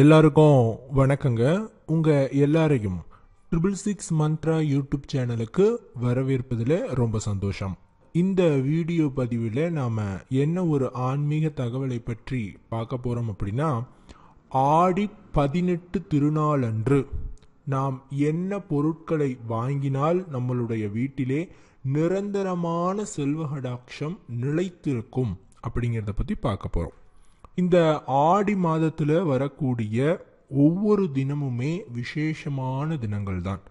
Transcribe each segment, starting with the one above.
எல்லாருக்கும் வணக்கங்க உங்கள் எல்லாரையும் ட்ரிபிள் சிக்ஸ் மந்த்ரா யூடியூப் சேனலுக்கு வரவேற்பதில் ரொம்ப சந்தோஷம் இந்த வீடியோ பதிவில் நாம் என்ன ஒரு ஆன்மீக தகவலை பற்றி பார்க்க போகிறோம் அப்படின்னா ஆடி பதினெட்டு திருநாளன்று நாம் என்ன பொருட்களை வாங்கினால் நம்மளுடைய வீட்டிலே நிரந்தரமான செல்வகடாட்சம் நிலைத்திருக்கும் அப்படிங்கிறத பற்றி பார்க்க போகிறோம் இந்த ஆடி மாதத்தில் வரக்கூடிய ஒவ்வொரு தினமுமே விசேஷமான தினங்கள் தான்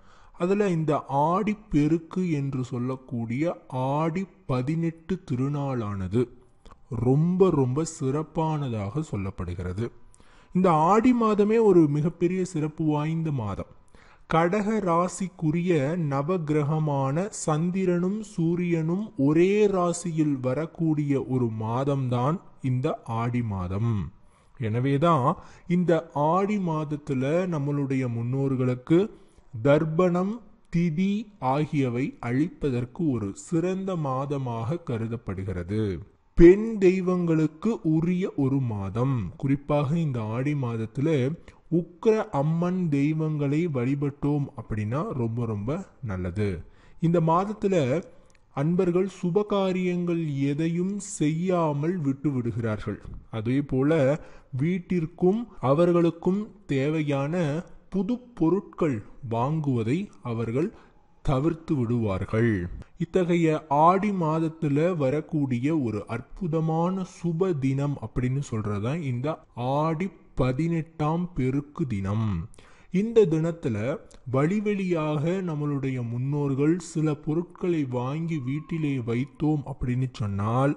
அதில் இந்த ஆடி பெருக்கு என்று சொல்லக்கூடிய ஆடி பதினெட்டு திருநாளானது ரொம்ப ரொம்ப சிறப்பானதாக சொல்லப்படுகிறது இந்த ஆடி மாதமே ஒரு மிகப்பெரிய சிறப்பு வாய்ந்த மாதம் கடக ராசிக்குரிய நவகிரகமான சந்திரனும் சூரியனும் ஒரே ராசியில் வரக்கூடிய ஒரு மாதம்தான் இந்த ஆடி மாதம் எனவேதான் இந்த ஆடி மாதத்துல நம்மளுடைய முன்னோர்களுக்கு தர்ப்பணம் திதி ஆகியவை அழிப்பதற்கு ஒரு சிறந்த மாதமாக கருதப்படுகிறது பெண் தெய்வங்களுக்கு உரிய ஒரு மாதம் குறிப்பாக இந்த ஆடி மாதத்துல உக்ர அம்மன் தெய்வங்களை வழிபட்டோம் அப்படின்னா ரொம்ப ரொம்ப நல்லது இந்த மாதத்தில் அன்பர்கள் சுபகாரியங்கள் எதையும் செய்யாமல் விட்டு விடுகிறார்கள் அதே போல வீட்டிற்கும் அவர்களுக்கும் தேவையான புது பொருட்கள் வாங்குவதை அவர்கள் தவிர்த்து விடுவார்கள் இத்தகைய ஆடி மாதத்தில் வரக்கூடிய ஒரு அற்புதமான சுப தினம் அப்படின்னு சொல்றதுதான் இந்த ஆடி பதினெட்டாம் பெருக்கு தினம் இந்த தினத்தில் வழிவெளியாக நம்மளுடைய முன்னோர்கள் சில பொருட்களை வாங்கி வீட்டிலே வைத்தோம் அப்படின்னு சொன்னால்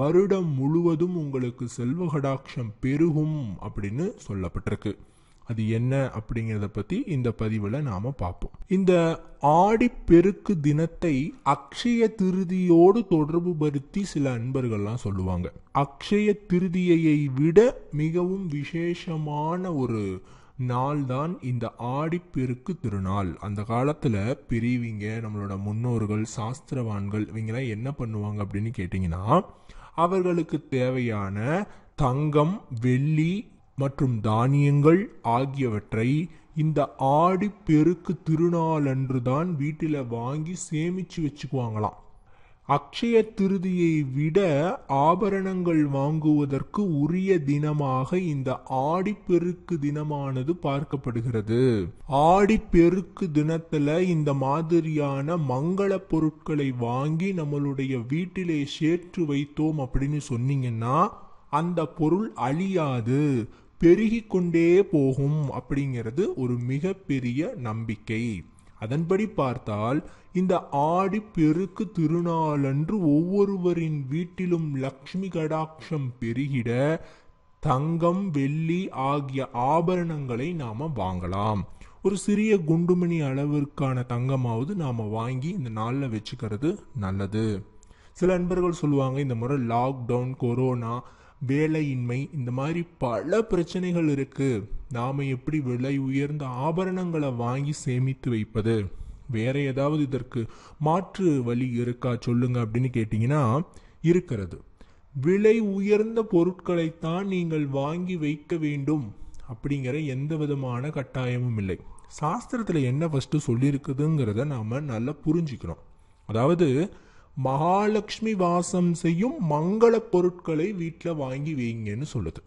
வருடம் முழுவதும் உங்களுக்கு செல்வகடாட்சம் பெருகும் அப்படின்னு சொல்லப்பட்டிருக்கு அது என்ன அப்படிங்கிறத பற்றி இந்த பதிவில் நாம் பார்ப்போம் இந்த ஆடிப்பெருக்கு தினத்தை அக்ஷய திருதியோடு தொடர்பு படுத்தி சில அன்பர்கள்லாம் சொல்லுவாங்க அக்ஷய திருதியையை விட மிகவும் விசேஷமான ஒரு நாள் தான் இந்த ஆடிப்பெருக்கு திருநாள் அந்த காலத்தில் பெரியவிங்க நம்மளோட முன்னோர்கள் சாஸ்திரவான்கள் இவங்கெல்லாம் என்ன பண்ணுவாங்க அப்படின்னு கேட்டிங்கன்னா அவர்களுக்கு தேவையான தங்கம் வெள்ளி மற்றும் தானியங்கள் ஆகியவற்றை இந்த ஆடி பெருக்கு திருநாளன்றுதான் வீட்டில் வாங்கி சேமித்து வச்சுக்குவாங்களாம் அக்ஷய திருதியை விட ஆபரணங்கள் வாங்குவதற்கு உரிய தினமாக இந்த ஆடிப்பெருக்கு தினமானது பார்க்கப்படுகிறது ஆடிப்பெருக்கு தினத்துல இந்த மாதிரியான மங்கள பொருட்களை வாங்கி நம்மளுடைய வீட்டிலே சேர்த்து வைத்தோம் அப்படின்னு சொன்னீங்கன்னா அந்த பொருள் அழியாது பெருகி கொண்டே போகும் அப்படிங்கிறது ஒரு மிகப்பெரிய நம்பிக்கை அதன்படி பார்த்தால் இந்த ஆடி பெருக்கு திருநாளன்று ஒவ்வொருவரின் வீட்டிலும் லக்ஷ்மி கடாட்சம் பெருகிட தங்கம் வெள்ளி ஆகிய ஆபரணங்களை நாம வாங்கலாம் ஒரு சிறிய குண்டுமணி அளவிற்கான தங்கமாவது நாம் வாங்கி இந்த நாளில் வச்சுக்கிறது நல்லது சில நண்பர்கள் சொல்லுவாங்க இந்த முறை லாக்டவுன் கொரோனா வேலையின்மை இந்த மாதிரி பல பிரச்சனைகள் இருக்குது நாம் எப்படி விலை உயர்ந்த ஆபரணங்களை வாங்கி சேமித்து வைப்பது வேறு ஏதாவது இதற்கு மாற்று வழி இருக்கா சொல்லுங்க அப்படின்னு கேட்டிங்கன்னா இருக்கிறது விலை உயர்ந்த பொருட்களைத்தான் நீங்கள் வாங்கி வைக்க வேண்டும் அப்படிங்கிற எந்த விதமான கட்டாயமும் இல்லை சாஸ்திரத்தில் என்ன ஃபஸ்ட்டு சொல்லியிருக்குதுங்கிறத நாம் நல்லா புரிஞ்சுக்கிறோம் அதாவது மகாலட்சுமி வாசம் செய்யும் மங்கள பொருட்களை வீட்டில் வாங்கி வைங்கன்னு சொல்லுது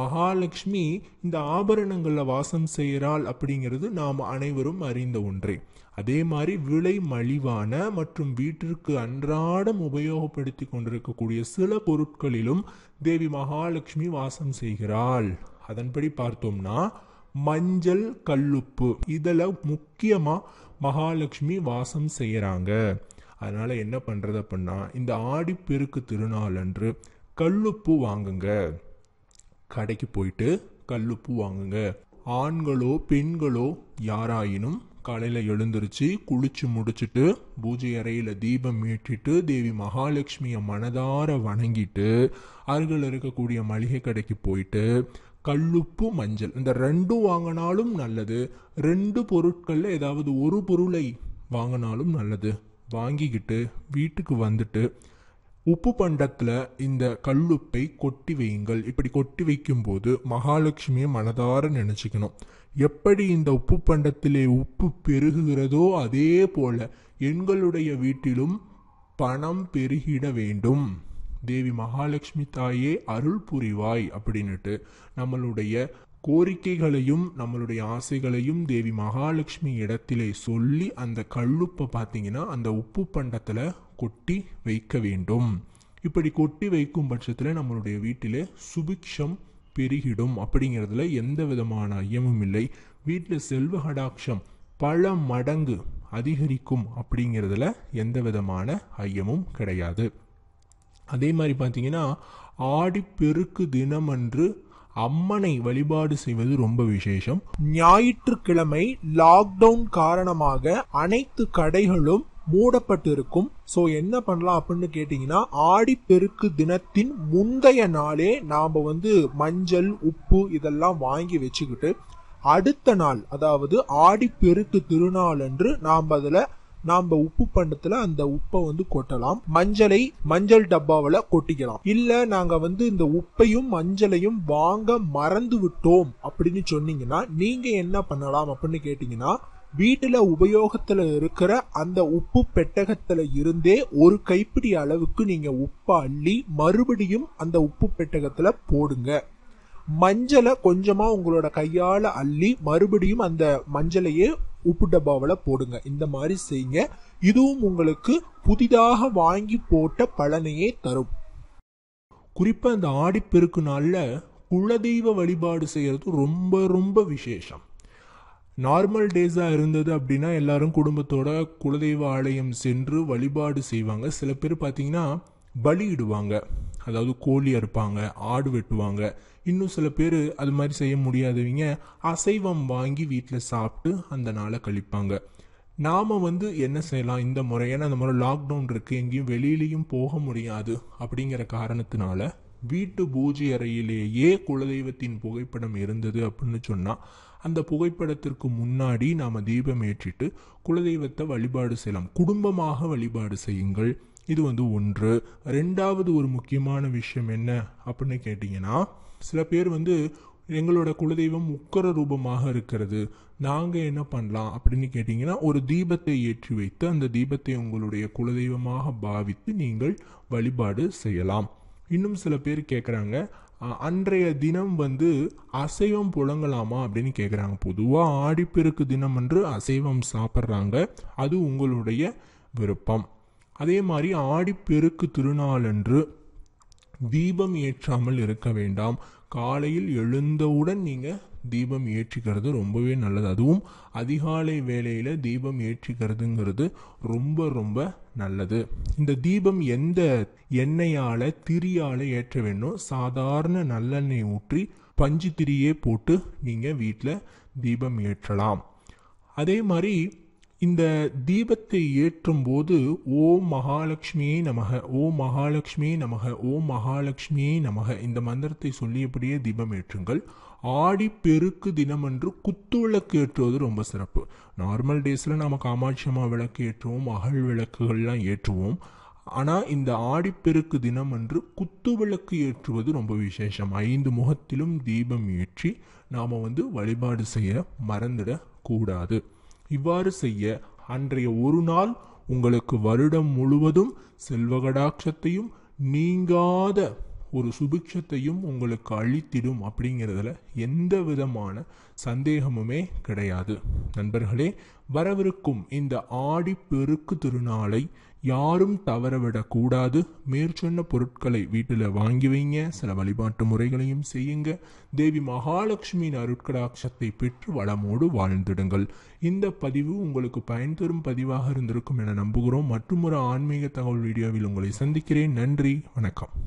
மகாலட்சுமி இந்த ஆபரணங்களில் வாசம் செய்கிறாள் அப்படிங்கிறது நாம் அனைவரும் அறிந்த ஒன்றே அதே மாதிரி விலை மலிவான மற்றும் வீட்டிற்கு அன்றாடம் உபயோகப்படுத்தி கொண்டிருக்கக்கூடிய சில பொருட்களிலும் தேவி மகாலட்சுமி வாசம் செய்கிறாள் அதன்படி பார்த்தோம்னா மஞ்சள் கல்லுப்பு இதில் முக்கியமாக மகாலட்சுமி வாசம் செய்கிறாங்க அதனால் என்ன பண்ணுறது அப்படின்னா இந்த ஆடிப்பெருக்கு திருநாள் அன்று கல்லுப்பு வாங்குங்க கடைக்கு போயிட்டு கல்லுப்பு வாங்குங்க ஆண்களோ பெண்களோ யாராயினும் காலையில் எழுந்திருச்சு குளிச்சு முடிச்சுட்டு பூஜை அறையில் தீபம் ஏற்றிட்டு தேவி மகாலட்சுமியை மனதார வணங்கிட்டு அருகில் இருக்கக்கூடிய மளிகை கடைக்கு போயிட்டு கல்லுப்பு மஞ்சள் இந்த ரெண்டும் வாங்கினாலும் நல்லது ரெண்டு பொருட்களில் ஏதாவது ஒரு பொருளை வாங்கினாலும் நல்லது வாங்கிக்கிட்டு வீட்டுக்கு வந்துட்டு உப்பு பண்டத்தில் இந்த கல்லுப்பை கொட்டி வையுங்கள் இப்படி கொட்டி வைக்கும்போது மகாலட்சுமியை மனதார நினச்சிக்கணும் எப்படி இந்த உப்பு பண்டத்திலே உப்பு பெருகுகிறதோ அதே போல எங்களுடைய வீட்டிலும் பணம் பெருகிட வேண்டும் தேவி மகாலட்சுமி தாயே அருள் புரிவாய் அப்படின்னுட்டு நம்மளுடைய கோரிக்கைகளையும் நம்மளுடைய ஆசைகளையும் தேவி மகாலட்சுமி இடத்திலே சொல்லி அந்த கல்லுப்பை பார்த்தீங்கன்னா அந்த உப்பு பண்டத்தில் கொட்டி வைக்க வேண்டும் இப்படி கொட்டி வைக்கும் பட்சத்தில் நம்மளுடைய வீட்டிலே சுபிக்ஷம் பெருகிடும் அப்படிங்கிறதுல எந்த விதமான ஐயமும் இல்லை வீட்டில் செல்வ கடாட்சம் பல மடங்கு அதிகரிக்கும் அப்படிங்கிறதுல எந்த விதமான ஐயமும் கிடையாது அதே மாதிரி பார்த்தீங்கன்னா ஆடிப்பெருக்கு தினமன்று அம்மனை வழிபாடு செய்வது ரொம்ப விசேஷம் ஞாயிற்றுக்கிழமை லாக்டவுன் காரணமாக அனைத்து கடைகளும் மூடப்பட்டு இருக்கும் ஸோ என்ன பண்ணலாம் அப்படின்னு கேட்டிங்கன்னா ஆடிப்பெருக்கு தினத்தின் முந்தைய நாளே நாம் வந்து மஞ்சள் உப்பு இதெல்லாம் வாங்கி வச்சுக்கிட்டு அடுத்த நாள் அதாவது ஆடிப்பெருக்கு திருநாள் அன்று நாம் அதில் நாம உப்பு பண்டத்துல அந்த உப்பை வந்து கொட்டலாம் மஞ்சளை மஞ்சள் டப்பாவில் கொட்டிக்கலாம் இல்ல நாங்க வந்து இந்த உப்பையும் மஞ்சளையும் வாங்க மறந்து விட்டோம் அப்படின்னு சொன்னீங்கன்னா நீங்க என்ன பண்ணலாம் அப்படின்னு கேட்டீங்கன்னா வீட்டுல உபயோகத்துல இருக்கிற அந்த உப்பு பெட்டகத்துல இருந்தே ஒரு கைப்பிடி அளவுக்கு நீங்க உப்ப அள்ளி மறுபடியும் அந்த உப்பு பெட்டகத்துல போடுங்க மஞ்சளை கொஞ்சமா உங்களோட கையால அள்ளி மறுபடியும் அந்த மஞ்சளையே உப்பு டப்பாவில் போடுங்க இந்த மாதிரி செய்யுங்க இதுவும் உங்களுக்கு புதிதாக வாங்கி போட்ட பலனையே தரும் குறிப்பாக இந்த ஆடிப்பெருக்கு நாளில் குலதெய்வ வழிபாடு செய்கிறது ரொம்ப ரொம்ப விசேஷம் நார்மல் டேஸாக இருந்தது அப்படின்னா எல்லாரும் குடும்பத்தோட குலதெய்வ ஆலயம் சென்று வழிபாடு செய்வாங்க சில பேர் பார்த்தீங்கன்னா பலியிடுவாங்க அதாவது கோழி அறுப்பாங்க ஆடு வெட்டுவாங்க இன்னும் சில பேர் அது மாதிரி செய்ய முடியாதவங்க அசைவம் வாங்கி வீட்டில் சாப்பிட்டு அந்த நாளை கழிப்பாங்க நாம் வந்து என்ன செய்யலாம் இந்த முறை ஏன்னா அந்த முறை லாக்டவுன் இருக்குது எங்கேயும் வெளியிலையும் போக முடியாது அப்படிங்கிற காரணத்தினால வீட்டு பூஜை அறையிலேயே குலதெய்வத்தின் புகைப்படம் இருந்தது அப்படின்னு சொன்னால் அந்த புகைப்படத்திற்கு முன்னாடி நாம் தீபம் ஏற்றிட்டு குலதெய்வத்தை வழிபாடு செய்யலாம் குடும்பமாக வழிபாடு செய்யுங்கள் இது வந்து ஒன்று ரெண்டாவது ஒரு முக்கியமான விஷயம் என்ன அப்படின்னு கேட்டிங்கன்னா சில பேர் வந்து எங்களோட குலதெய்வம் உக்கர ரூபமாக இருக்கிறது நாங்கள் என்ன பண்ணலாம் அப்படின்னு கேட்டிங்கன்னா ஒரு தீபத்தை ஏற்றி வைத்து அந்த தீபத்தை உங்களுடைய குலதெய்வமாக பாவித்து நீங்கள் வழிபாடு செய்யலாம் இன்னும் சில பேர் கேட்குறாங்க அன்றைய தினம் வந்து அசைவம் புழங்கலாமா அப்படின்னு கேட்குறாங்க பொதுவாக ஆடிப்பெருக்கு தினம் என்று அசைவம் சாப்பிட்றாங்க அது உங்களுடைய விருப்பம் அதே மாதிரி ஆடிப்பெருக்கு திருநாளன்று தீபம் ஏற்றாமல் இருக்க வேண்டாம் காலையில் எழுந்தவுடன் நீங்கள் தீபம் ஏற்றிக்கிறது ரொம்பவே நல்லது அதுவும் அதிகாலை வேளையில் தீபம் ஏற்றிக்கிறதுங்கிறது ரொம்ப ரொம்ப நல்லது இந்த தீபம் எந்த எண்ணெயால் திரியால் ஏற்ற வேணும் சாதாரண நல்லெண்ணெய் ஊற்றி பஞ்சு திரியே போட்டு நீங்கள் வீட்டில் தீபம் ஏற்றலாம் அதே மாதிரி இந்த தீபத்தை ஏற்றும் போது ஓம் மகாலட்சுமியே நமக ஓம் மகாலட்சுமியே நமக ஓம் மகாலட்சுமியே நமக இந்த மந்திரத்தை சொல்லியபடியே தீபம் ஏற்றுங்கள் ஆடி பெருக்கு தினமன்று விளக்கு ஏற்றுவது ரொம்ப சிறப்பு நார்மல் டேஸில் நாம் காமாட்சி அம்மா விளக்கு ஏற்றுவோம் அகல் விளக்குகள்லாம் ஏற்றுவோம் ஆனால் இந்த ஆடிப்பெருக்கு தினம் அன்று விளக்கு ஏற்றுவது ரொம்ப விசேஷம் ஐந்து முகத்திலும் தீபம் ஏற்றி நாம் வந்து வழிபாடு செய்ய மறந்துடக்கூடாது இவ்வாறு செய்ய அன்றைய ஒரு நாள் உங்களுக்கு வருடம் முழுவதும் செல்வகடாட்சத்தையும் நீங்காத ஒரு சுபிக்ஷத்தையும் உங்களுக்கு அழித்திடும் அப்படிங்கிறதுல எந்த விதமான சந்தேகமுமே கிடையாது நண்பர்களே வரவிருக்கும் இந்த ஆடிப்பெருக்கு திருநாளை யாரும் தவறவிடக்கூடாது மேற்சொன்ன பொருட்களை வீட்டில் வாங்கி வைங்க சில வழிபாட்டு முறைகளையும் செய்யுங்க தேவி மகாலட்சுமியின் அருட்கடாட்சத்தை பெற்று வளமோடு வாழ்ந்திடுங்கள் இந்த பதிவு உங்களுக்கு பயன் தரும் பதிவாக இருந்திருக்கும் என நம்புகிறோம் மற்றும் ஒரு ஆன்மீக தகவல் வீடியோவில் உங்களை சந்திக்கிறேன் நன்றி வணக்கம்